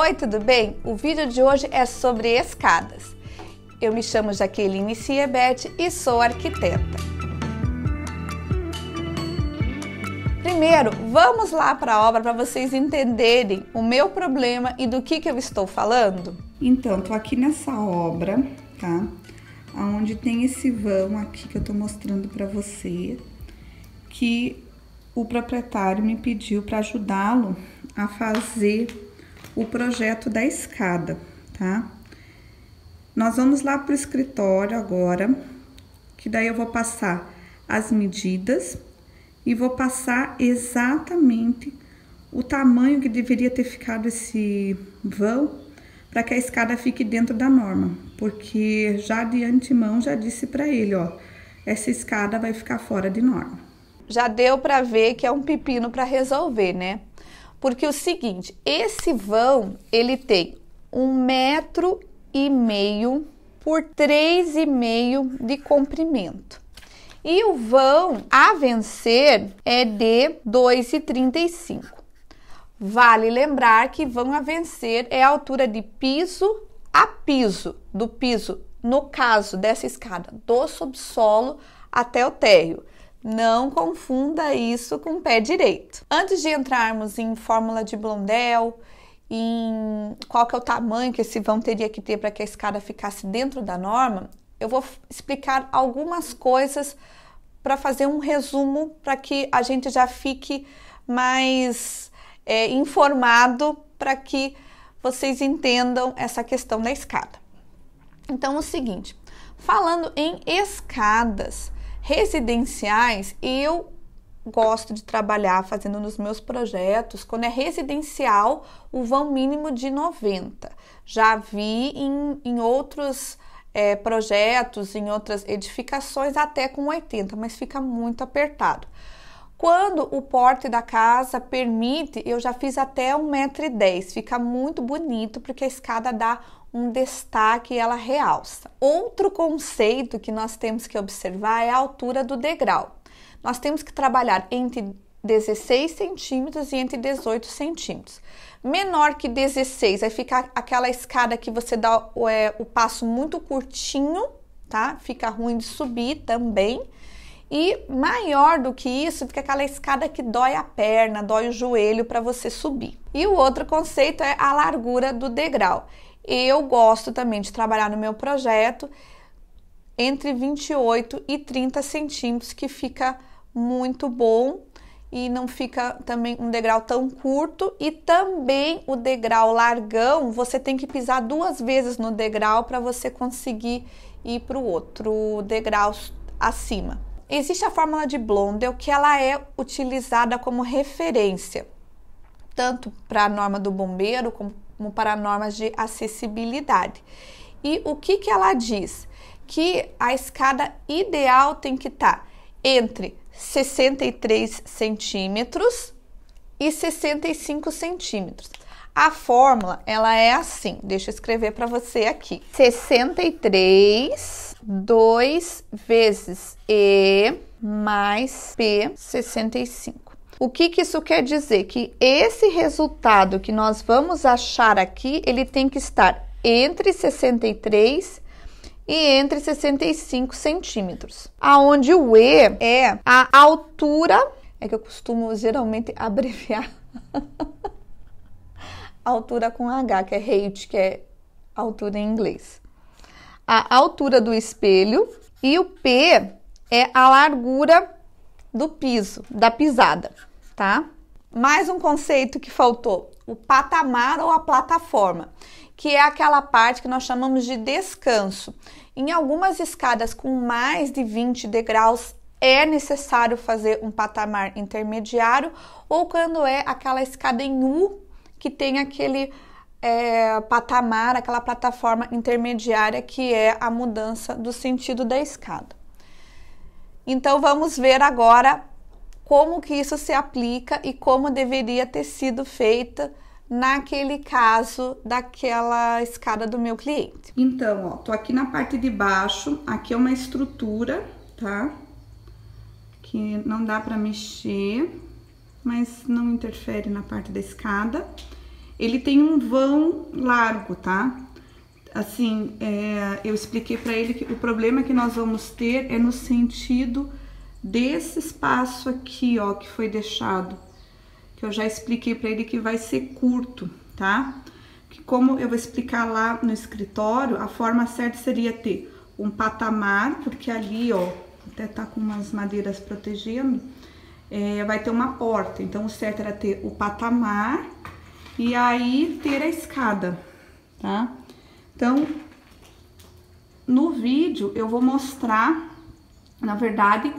Oi, tudo bem? O vídeo de hoje é sobre escadas. Eu me chamo Jaqueline Siebert e sou arquiteta. Primeiro, vamos lá para a obra para vocês entenderem o meu problema e do que, que eu estou falando. Então, tô aqui nessa obra, tá? Onde tem esse vão aqui que eu tô mostrando para você, que o proprietário me pediu para ajudá-lo a fazer o projeto da escada, tá? Nós vamos lá para o escritório agora, que daí eu vou passar as medidas e vou passar exatamente o tamanho que deveria ter ficado esse vão para que a escada fique dentro da norma, porque já de antemão já disse para ele, ó, essa escada vai ficar fora de norma. Já deu para ver que é um pepino para resolver, né? Porque o seguinte, esse vão ele tem um metro e meio por três e meio de comprimento. E o vão a vencer é de 2,35. Vale lembrar que vão a vencer é a altura de piso a piso, do piso, no caso dessa escada, do subsolo até o térreo. Não confunda isso com pé direito. Antes de entrarmos em fórmula de Blondel, em qual que é o tamanho que esse vão teria que ter para que a escada ficasse dentro da norma, eu vou explicar algumas coisas para fazer um resumo para que a gente já fique mais é, informado para que vocês entendam essa questão da escada. Então, é o seguinte, falando em escadas, residenciais, eu gosto de trabalhar fazendo nos meus projetos, quando é residencial, o vão mínimo de 90. Já vi em, em outros é, projetos, em outras edificações, até com 80, mas fica muito apertado. Quando o porte da casa permite, eu já fiz até 1,10m, fica muito bonito porque a escada dá um destaque, ela realça. Outro conceito que nós temos que observar é a altura do degrau. Nós temos que trabalhar entre 16 centímetros e entre 18 centímetros. Menor que 16, vai ficar aquela escada que você dá é, o passo muito curtinho, tá? Fica ruim de subir também. E maior do que isso, fica aquela escada que dói a perna, dói o joelho para você subir. E o outro conceito é a largura do degrau. Eu gosto também de trabalhar no meu projeto entre 28 e 30 centímetros, que fica muito bom e não fica também um degrau tão curto e também o degrau largão, você tem que pisar duas vezes no degrau para você conseguir ir para o outro degrau acima. Existe a fórmula de Blondel que ela é utilizada como referência tanto para a norma do bombeiro como como para normas de acessibilidade. E o que, que ela diz? Que a escada ideal tem que estar tá entre 63 centímetros e 65 centímetros. A fórmula, ela é assim, deixa eu escrever para você aqui. 63, 2 vezes E mais P, 65. O que, que isso quer dizer? Que esse resultado que nós vamos achar aqui, ele tem que estar entre 63 e entre 65 centímetros. Aonde o E é a altura, é que eu costumo geralmente abreviar altura com H, que é height, que é altura em inglês. A altura do espelho e o P é a largura do piso, da pisada tá? Mais um conceito que faltou, o patamar ou a plataforma, que é aquela parte que nós chamamos de descanso. Em algumas escadas com mais de 20 degraus é necessário fazer um patamar intermediário ou quando é aquela escada em U que tem aquele é, patamar, aquela plataforma intermediária que é a mudança do sentido da escada. Então vamos ver agora como que isso se aplica e como deveria ter sido feita naquele caso daquela escada do meu cliente. Então, ó, tô aqui na parte de baixo, aqui é uma estrutura, tá? Que não dá para mexer, mas não interfere na parte da escada. Ele tem um vão largo, tá? Assim, é, eu expliquei para ele que o problema que nós vamos ter é no sentido desse espaço aqui, ó, que foi deixado, que eu já expliquei para ele que vai ser curto, tá? Que como eu vou explicar lá no escritório, a forma certa seria ter um patamar, porque ali, ó, até tá com umas madeiras protegendo, é, vai ter uma porta. Então, o certo era ter o patamar e aí ter a escada, tá? Então, no vídeo eu vou mostrar, na verdade,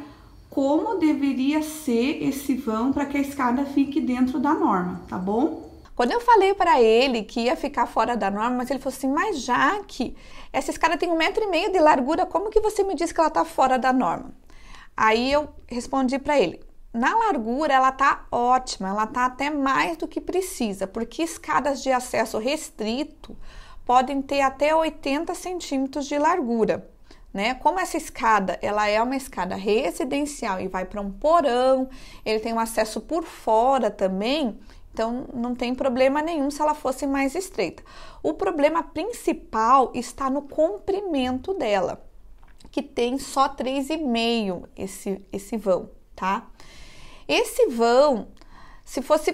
como deveria ser esse vão para que a escada fique dentro da norma, tá bom? Quando eu falei para ele que ia ficar fora da norma, mas ele falou assim: Mas já que essa escada tem um metro e meio de largura, como que você me diz que ela está fora da norma? Aí eu respondi para ele: na largura ela tá ótima, ela tá até mais do que precisa, porque escadas de acesso restrito podem ter até 80 centímetros de largura né? Como essa escada, ela é uma escada residencial e vai para um porão, ele tem um acesso por fora também, então não tem problema nenhum se ela fosse mais estreita. O problema principal está no comprimento dela, que tem só 3,5 esse esse vão, tá? Esse vão, se fosse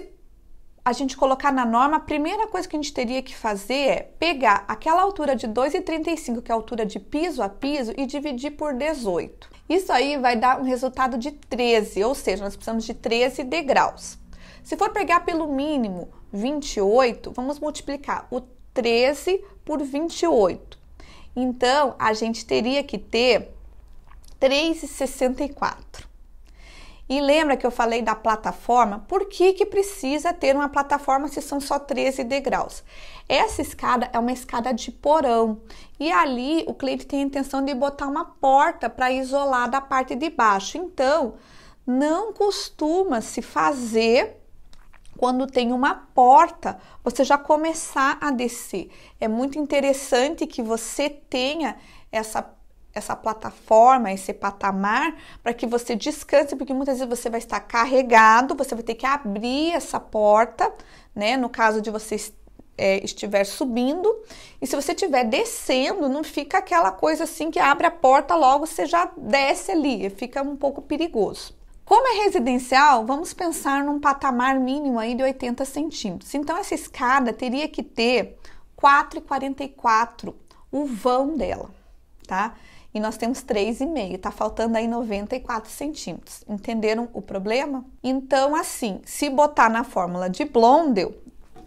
a gente colocar na norma, a primeira coisa que a gente teria que fazer é pegar aquela altura de 2,35, que é a altura de piso a piso, e dividir por 18. Isso aí vai dar um resultado de 13, ou seja, nós precisamos de 13 degraus. Se for pegar pelo mínimo 28, vamos multiplicar o 13 por 28. Então, a gente teria que ter 3,64. E lembra que eu falei da plataforma? Por que, que precisa ter uma plataforma se são só 13 degraus? Essa escada é uma escada de porão e ali o cliente tem a intenção de botar uma porta para isolar da parte de baixo. Então, não costuma se fazer quando tem uma porta, você já começar a descer. É muito interessante que você tenha essa essa plataforma, esse patamar, para que você descanse, porque muitas vezes você vai estar carregado, você vai ter que abrir essa porta, né? No caso de você é, estiver subindo, e se você estiver descendo, não fica aquela coisa assim que abre a porta logo, você já desce ali, fica um pouco perigoso. Como é residencial, vamos pensar num patamar mínimo aí de 80 centímetros. Então, essa escada teria que ter 4,44 o vão dela, tá? e nós temos 3,5, tá faltando aí 94 centímetros. Entenderam o problema? Então, assim, se botar na fórmula de Blondel,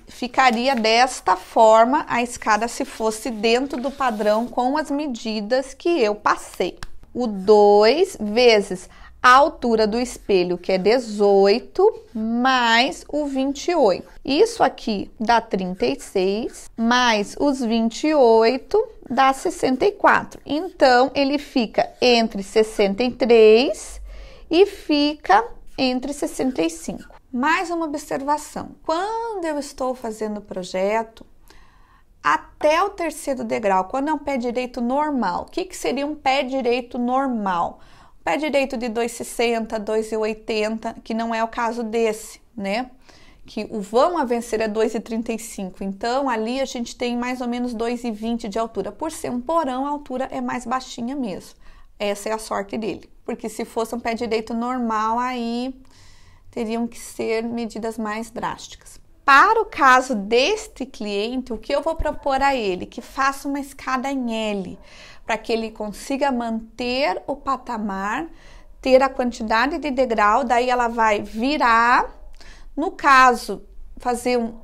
ficaria desta forma a escada se fosse dentro do padrão com as medidas que eu passei. O 2 vezes a altura do espelho, que é 18, mais o 28. Isso aqui dá 36, mais os 28 dá 64. Então, ele fica entre 63 e fica entre 65. Mais uma observação: quando eu estou fazendo o projeto, até o terceiro degrau, quando é um pé direito normal, o que, que seria um pé direito normal? pé direito de 2,60, 2,80, que não é o caso desse, né? Que o vão a vencer é 2,35. Então ali a gente tem mais ou menos 2,20 de altura. Por ser um porão, a altura é mais baixinha mesmo. Essa é a sorte dele. Porque se fosse um pé direito normal, aí teriam que ser medidas mais drásticas. Para o caso deste cliente, o que eu vou propor a ele? Que faça uma escada em L, para que ele consiga manter o patamar, ter a quantidade de degrau, daí ela vai virar, no caso, fazer um,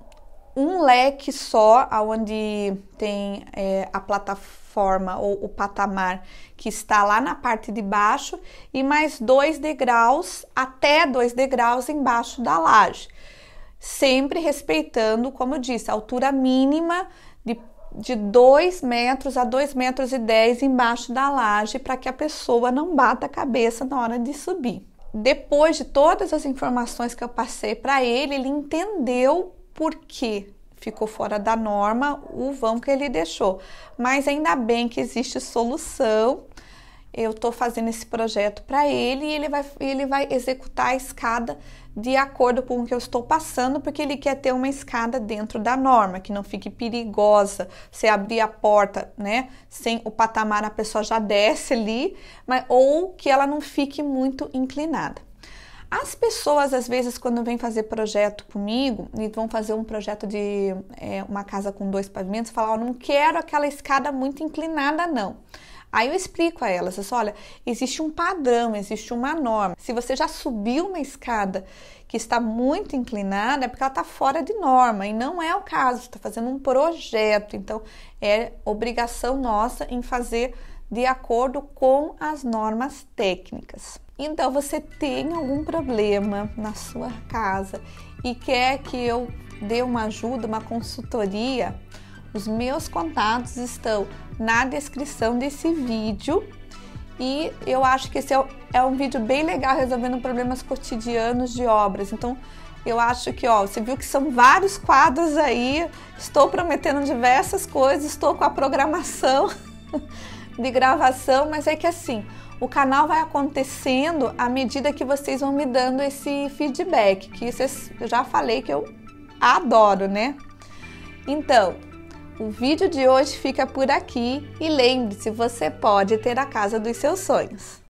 um leque só, onde tem é, a plataforma ou o patamar que está lá na parte de baixo, e mais dois degraus, até dois degraus embaixo da laje. Sempre respeitando, como eu disse, a altura mínima de 2 metros a 2 metros e 10 embaixo da laje para que a pessoa não bata a cabeça na hora de subir. Depois de todas as informações que eu passei para ele, ele entendeu por que ficou fora da norma o vão que ele deixou. Mas ainda bem que existe solução eu estou fazendo esse projeto para ele e ele vai, ele vai executar a escada de acordo com o que eu estou passando, porque ele quer ter uma escada dentro da norma, que não fique perigosa. Você abrir a porta, né, sem o patamar, a pessoa já desce ali, mas, ou que ela não fique muito inclinada. As pessoas, às vezes, quando vêm fazer projeto comigo e vão fazer um projeto de é, uma casa com dois pavimentos, falam: oh, não quero aquela escada muito inclinada, não. Aí eu explico a elas, assim, olha, existe um padrão, existe uma norma. Se você já subiu uma escada que está muito inclinada, é porque ela está fora de norma, e não é o caso, está fazendo um projeto, então é obrigação nossa em fazer de acordo com as normas técnicas. Então, você tem algum problema na sua casa e quer que eu dê uma ajuda, uma consultoria, os meus contatos estão na descrição desse vídeo e eu acho que esse é, é, um vídeo bem legal resolvendo problemas cotidianos de obras. Então, eu acho que, ó, você viu que são vários quadros aí, estou prometendo diversas coisas, estou com a programação de gravação, mas é que assim, o canal vai acontecendo à medida que vocês vão me dando esse feedback, que vocês, eu já falei que eu adoro, né? Então, o vídeo de hoje fica por aqui e lembre-se, você pode ter a casa dos seus sonhos.